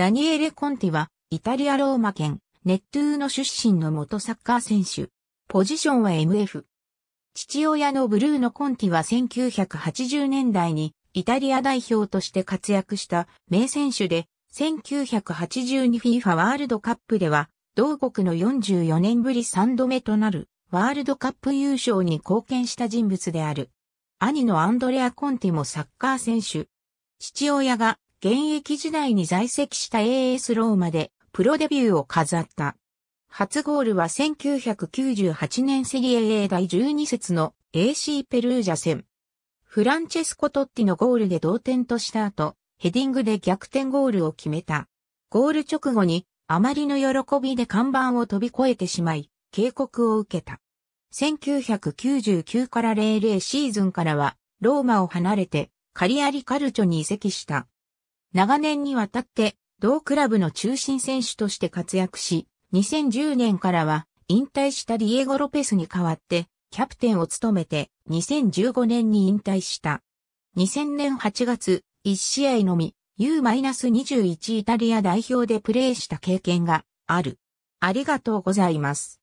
ダニエレ・コンティは、イタリア・ローマ県、ネットゥーの出身の元サッカー選手。ポジションは MF。父親のブルーノ・コンティは1980年代にイタリア代表として活躍した名選手で、1982FIFA ワールドカップでは、同国の44年ぶり3度目となるワールドカップ優勝に貢献した人物である。兄のアンドレア・コンティもサッカー選手。父親が現役時代に在籍した AS ローマでプロデビューを飾った。初ゴールは1998年セリエ A 第12節の AC ペルージャ戦。フランチェスコ・トッティのゴールで同点とした後、ヘディングで逆転ゴールを決めた。ゴール直後に、あまりの喜びで看板を飛び越えてしまい、警告を受けた。1999から00シーズンからは、ローマを離れて、カリアリカルチョに移籍した。長年にわたって同クラブの中心選手として活躍し、2010年からは引退したディエゴ・ロペスに代わってキャプテンを務めて2015年に引退した。2000年8月、1試合のみ U-21 イタリア代表でプレーした経験がある。ありがとうございます。